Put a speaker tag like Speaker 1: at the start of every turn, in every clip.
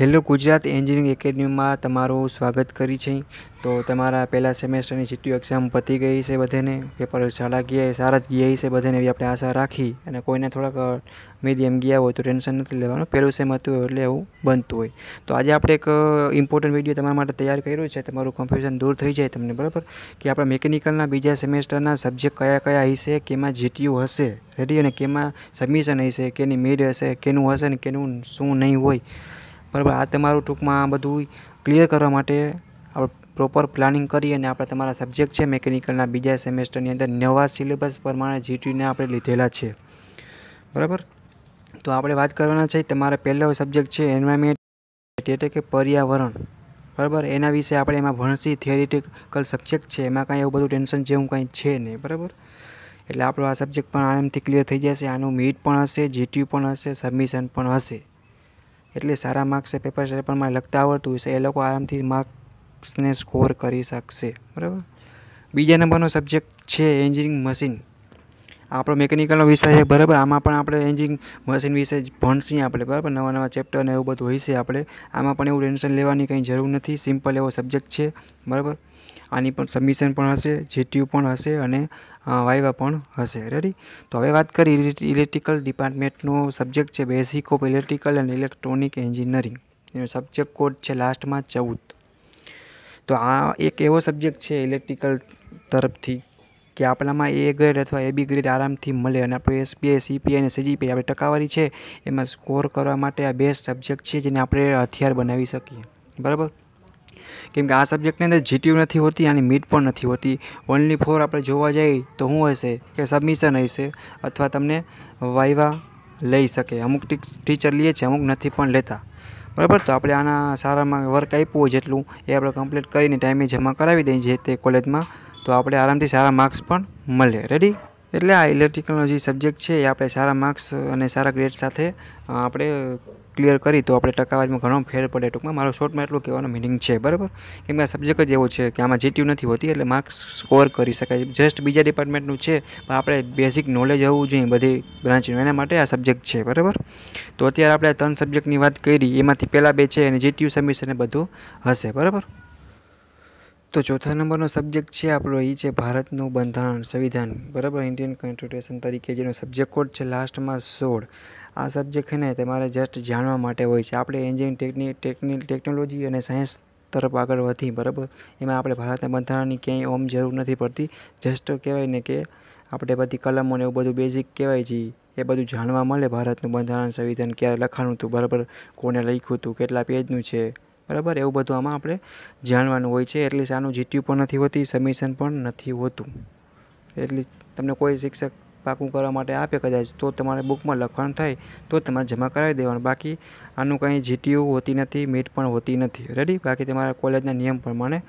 Speaker 1: hello Gujarat engineering એકેડમીમાં તમારું સ્વાગત કરી છે તો તમારા પહેલાં સેમેસ્ટરની સીટીઓ એક્ઝામ પતી ગઈ છે બધાને પેપર સારા ગયા સારા જ ગયા છે બધાને એવી આપણે આશા રાખી અને કોઈને થોડાક મીડિયમ ગયા હોય તો ટેન્શન નથી લેવાનું પહેલું સેમ હતું એટલે એવું બનતું હોય તો આજે આપણે એક ઇમ્પોર્ટન્ટ વિડીયો તમારા માટે તૈયાર કર્યો છે તમારું કન્ફ્યુઝન દૂર થઈ જાય તમને બરાબર કે આપણે મિકેનિકલના બીજા સેમેસ્ટરના સબ્જેક્ટ કયા કયા હશે કેમાં જીટીયુ હશે રેડી અને કેમાં સબમિશન હશે કેની મીડ હશે કેનું હશે ને કેનું શું નહીં હોય બરાબર આ તમારું ટૂંકમાં આ બધું ક્લિયર કરવા માટે આપણે પ્રોપર પ્લાનિંગ કરી અને આપણે તમારા સબ્જેક્ટ છે મેકેનિકલના બીજા સેમેસ્ટરની અંદર નવા સિલેબસ પ્રમાણે જીટીને આપણે લીધેલા છે બરાબર તો આપણે વાત કરવાના છે તમારે પહેલો સબ્જેક્ટ છે એન્વાયરમેન્ટ એટલે કે પર્યાવરણ બરાબર એના વિશે આપણે એમાં ભણસી થિયરિટિકલ સબ્જેક્ટ છે એમાં કાંઈ એવું બધું ટેન્શન જેવું કાંઈ છે નહીં બરાબર એટલે આપણો આ સબ્જેક્ટ પણ આરામથી ક્લિયર થઈ જશે આનું મીટ પણ હશે જીટીયુ પણ હશે સબમિશન પણ હશે એટલે સારા માર્ક્સ એ પેપર પેપરમાં લખતા આવડતું હશે એ લોકો આરામથી માર્ક્સને સ્કોર કરી શકશે બરાબર બીજા નંબરનો સબ્જેક્ટ છે એન્જિનિયરિંગ મશીન આપણો મેકેનિકલનો વિષય છે બરાબર આમાં પણ આપણે એન્જિનિયરિંગ મશીન વિશે ભણશીએ આપણે બરાબર નવા નવા ચેપ્ટર ને એવું બધું હોય છે આપણે આમાં પણ એવું ટેન્શન લેવાની કંઈ જરૂર નથી સિમ્પલ એવો સબ્જેક્ટ છે બરાબર આની પણ સબમિશન પણ હશે જીટીયુ પણ હશે અને વાયવા પણ હશે રેડી તો હવે વાત કરી ઇલેક્ટ્રિકલ ડિપાર્ટમેન્ટનો સબ્જેક્ટ છે basic of electrical and electronic engineering એનો સબ્જેક્ટ કોડ છે લાસ્ટમાં ચૌદ તો આ એક એવો સબ્જેક્ટ છે ઇલેક્ટ્રિકલ તરફથી કે આપણામાં એ ગ્રેડ અથવા એ બી ગ્રેડ આરામથી મળે અને આપણું એસપીઆઈ સીપીઆઈ અને સીજીપીઆઈ આપણે ટકાવારી છે એમાં સ્કોર કરવા માટે આ બેસ્ટ સબ્જેક્ટ છે જેને આપણે હથિયાર બનાવી શકીએ બરાબર કેમ કે આ સબ્જેક્ટની અંદર જીટીયુ નથી હોતી અને મીટ પણ નથી હોતી ઓનલી ફોર આપણે જોવા જઈએ તો શું હશે કે સબમિશન હશે અથવા તમને વાઇવા લઈ શકે અમુક ટીચર લઈએ છે અમુક નથી પણ લેતા બરાબર તો આપણે આના સારામાં વર્ક આપ્યું હોય જેટલું એ આપણે કમ્પ્લીટ કરીને ટાઈમે જમા કરાવી દઈએ જે તે કોલેજમાં તો આપણે આરામથી સારા માર્ક્સ પણ મળે રેડી એટલે આ ઇલેક્ટ્રિકલનો જે સબ્જેક્ટ છે એ આપણે સારા માર્ક્સ અને સારા ગ્રેડ સાથે આપણે ક્લિયર કરી તો આપણે ટકાવારીમાં ઘણો ફેર પડે ટૂંકમાં મારો શોર્ટમાં એટલું કહેવાનો મિનિંગ છે બરાબર કેમ કે આ સબ્જેક્ટ જ એવો છે કે આમાં જીટીયુ નથી હોતી એટલે માર્ક્સ સ્કોર કરી શકાય જસ્ટ બીજા ડિપાર્ટમેન્ટનું છે પણ આપણે બેઝિક નોલેજ હોવું જોઈએ બધી બ્રાન્ચનું એના માટે આ સબ્જેક્ટ છે બરાબર તો અત્યારે આપણે ત્રણ સબ્જેક્ટની વાત કરી એમાંથી પહેલાં બે છે અને જીટીયુ સબમિશન બધું હશે બરાબર તો ચોથા નંબરનો સબ્જેક્ટ છે આપણો એ છે ભારતનું બંધારણ સંવિધાન બરાબર ઇન્ડિયન કોન્સ્ટિટ્યુશન તરીકે જેનો સબ્જેક્ટ કોડ છે લાસ્ટમાં સોળ આ સબ્જેક્ટ છે ને તમારે જસ્ટ જાણવા માટે હોય છે આપણે એન્જિનિયરિંગ ટેકનિક ટેકનિક ટેકનોલોજી અને સાયન્સ તરફ આગળ વધી બરાબર એમાં આપણે ભારતના બંધારણની ક્યાંય ઓમ જરૂર નથી પડતી જસ્ટ કહેવાય ને કે આપણે બધી કલમો ને એવું બધું બેઝિક કહેવાય છે એ બધું જાણવા મળે ભારતનું બંધારણ સંવિધાન ક્યારે લખાણું હતું બરાબર કોને લખ્યું હતું કેટલા પેજનું છે બરાબર એવું બધું આમાં આપણે જાણવાનું હોય છે એટલે આનું જીટીયુ પણ નથી હોતી સબમિશન પણ નથી હોતું એટલે તમને કોઈ શિક્ષક પાકું કરવા માટે આપે કદાચ તો તમારે બુકમાં લખાણ થાય તો તમારે જમા કરાવી દેવાનું બાકી આનું કંઈ જીટીયુ હોતી નથી મીટ પણ હોતી નથી રેડી બાકી તમારા કોલેજના નિયમ પ્રમાણે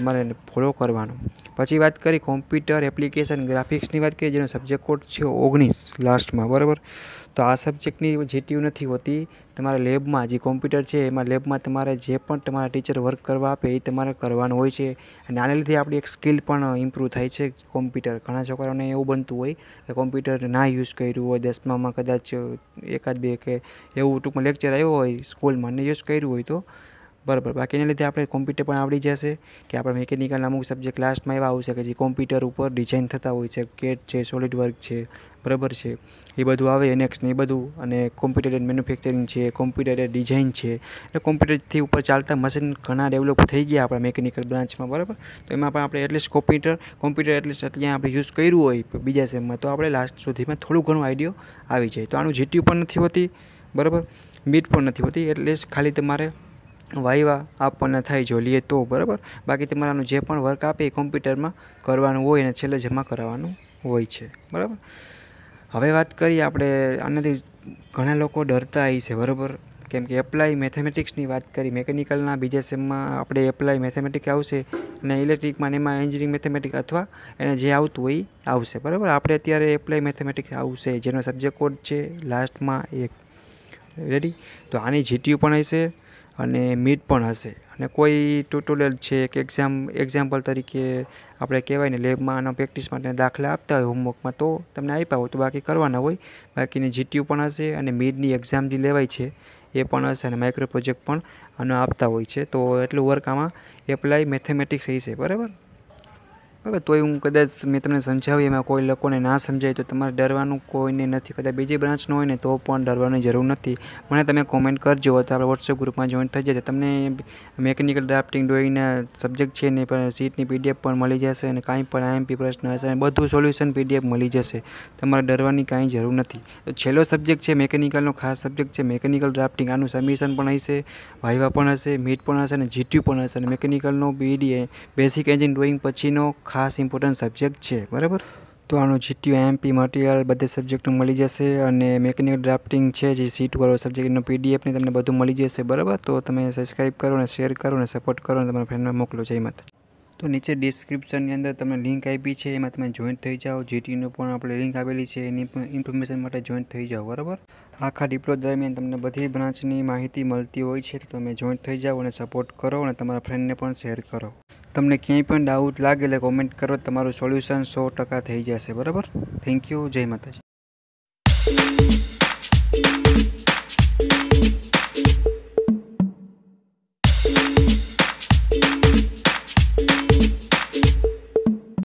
Speaker 1: તમારે ફોલો કરવાનો પછી વાત કરી કોમ્પ્યુટર એપ્લિકેશન ગ્રાફિક્સની વાત કરી જેનો સબ્જેક્ટ કોડ છે ઓગણીસ લાસ્ટમાં બરાબર તો આ સબ્જેક્ટની જીટીયુ નથી હોતી તમારા લેબમાં જે કોમ્પ્યુટર છે એમાં લેબમાં તમારે જે પણ તમારા ટીચર વર્ક કરવા આપે એ તમારે કરવાનું હોય છે અને આને લીધે આપણી એક સ્કિલ પણ ઇમ્પ્રૂવ થાય છે કોમ્પ્યુટર ઘણા છોકરાઓને એવું બનતું હોય કે કોમ્પ્યુટર ના યુઝ કર્યું હોય દસમામાં કદાચ એકાદ બે કે એવું ટૂંકમાં લેક્ચર આવ્યો હોય સ્કૂલમાં ને યુઝ કર્યું હોય તો બરાબર બાકી એના લીધે આપણે કોમ્પ્યુટર પણ આવડી જશે કે આપણે મિકેનિકલ અમુક સબ્જેક્ટ લાસ્ટમાં એવા આવશે કે જે કોમ્પ્યુટર ઉપર ડિઝાઇન થતા હોય છે કેટ છે સોલિડ વર્ક છે બરાબર છે એ બધું આવે એનેક્સ ને એ બધું અને કોમ્પ્યુટર મેન્યુફેક્ચરિંગ છે કોમ્પ્યુટર ડિઝાઇન છે એટલે કોમ્પ્યુટરથી ઉપર ચાલતા મશીન ઘણા ડેવલપ થઈ ગયા આપણા મેકેનિકલ બ્રાન્ચમાં બરાબર તો એમાં પણ આપણે એટલીસ્ટ કોમ્પ્યુટર કોમ્પ્યુટર એટલીસ્ટ અત્યારે આપણે યુઝ કર્યું હોય બીજા સેમમાં તો આપણે લાસ્ટ સુધીમાં થોડું ઘણું આઈડિયો આવી જાય તો આનું જીટીયુ પણ નથી હોતી બરાબર મીટ પણ નથી હોતી એટલીસ્ટ ખાલી તમારે વાયવા આપવાના થાય જો લઈએ તો બરાબર બાકી તમારાનું જે પણ વર્ક આપે એ કોમ્પ્યુટરમાં કરવાનું હોય અને છેલ્લે જમા કરાવવાનું હોય છે બરાબર હવે વાત કરીએ આપણે આનાથી ઘણા લોકો ડરતા આવી છે બરાબર કેમ કે એપ્લાય મેથેમેટિક્સની વાત કરી મેકેનિકલના બીજા સેમમાં આપણે એપ્લાય મેથેમેટિક આવશે અને ઇલેક્ટ્રિકમાં એમાં એન્જિનિયરિંગ મેથેમેટિક અથવા એને જે આવતું હોય આવશે બરાબર આપણે અત્યારે એપ્લાય મેથેમેટિક્સ આવશે જેનો સબ્જેક્ટ કોડ છે લાસ્ટમાં એક રેડી તો આની જીટીયુ પણ હશે અને મીટ પણ હશે અને કોઈ ટ્યુટોરિયલ છે કે એક્ઝામ એક્ઝામ્પલ તરીકે આપણે કહેવાય ને લેબમાં આના પ્રેક્ટિસ માટે દાખલા આપતા હોય હોમવર્કમાં તો તમને આપ્યા હોય તો બાકી કરવાના હોય બાકીની જીટીયુ પણ હશે અને મીડની એક્ઝામ જે લેવાય છે એ પણ હશે અને માઇક્રો પ્રોજેક્ટ પણ આનો આપતા હોય છે તો એટલું વર્ક આમાં એપ્લાય મેથેમેટિક્સ હશે બરાબર હવે તોય હું કદાચ મેં તમને સમજાવી એમાં કોઈ લોકોને ના સમજાય તો તમારે ડરવાનું કોઈને નથી કદાચ બીજી બ્રાન્ચનો હોય ને તો પણ ડરવાની જરૂર નથી મને તમે કોમેન્ટ કરજો તો આપણે વોટ્સએપ ગ્રુપમાં જોઈન થઈ જશે તમને મેકેનિકલ ડ્રાફ્ટિંગ ડ્રોઈંગના સબ્જેક્ટ છે ને પણ સીટની પીડીએફ પણ મળી જશે અને કાંઈ પણ આઈએમપી પ્રશ્ન હશે અને બધું સોલ્યુશન પીડીએફ મળી જશે તમારે ડરવાની કાંઈ જરૂર નથી તો છેલ્લો સબ્જેક્ટ છે મેકેનિકલનો ખાસ સબ્જેક્ટ છે મેકેનિકલ ડ્રાફ્ટિંગ આનું સબમિશન પણ હશે વાઇવા પણ હશે મીટ પણ હશે અને જીટ્યુ પણ હશે અને મેકેનિકલનો બીડીએ બેસિક એન્જિન ડ્રોઈંગ પછીનો ખાસ ઇમ્પોર્ટન્ટ સબ્જેક્ટ છે બરાબર તો આનું જીટીયુ એમપી મટીરિયલ બધે સબ્જેક્ટનું મળી જશે અને મેકેનિકલ ડ્રાફ્ટિંગ છે જે સીટ ટુવાળો સબ્જેક્ટનો પીડીએફની તમને બધું મળી જશે બરાબર તો તમે સબસ્ક્રાઈબ કરો અને શેર કરો અને સપોર્ટ કરો અને તમારા ફ્રેન્ડને મોકલો જય માતા તો નીચે ડિસ્ક્રિપ્શનની અંદર તમને લિંક આપી છે એમાં તમે જોઈન્ટ થઈ જાઓ જીટીનું પણ આપણે લિંક આપેલી છે એની પણ ઇન્ફોર્મેશન માટે જોઈન્ટ થઈ જાઓ બરાબર આખા ડિપ્લો દરમિયાન તમને બધી બ્રાન્ચની માહિતી મળતી હોય છે તો તમે જોઈન્ટ થઈ જાઓ અને સપોર્ટ કરો અને તમારા ફ્રેન્ડને પણ શેર કરો તમને ક્યાંય પણ ડાઉટ લાગે એટલે કોમેન્ટ કરો તમારું સોલ્યુશન સો ટકા થઈ જશે બરાબર થેન્ક યુ જય માતાજી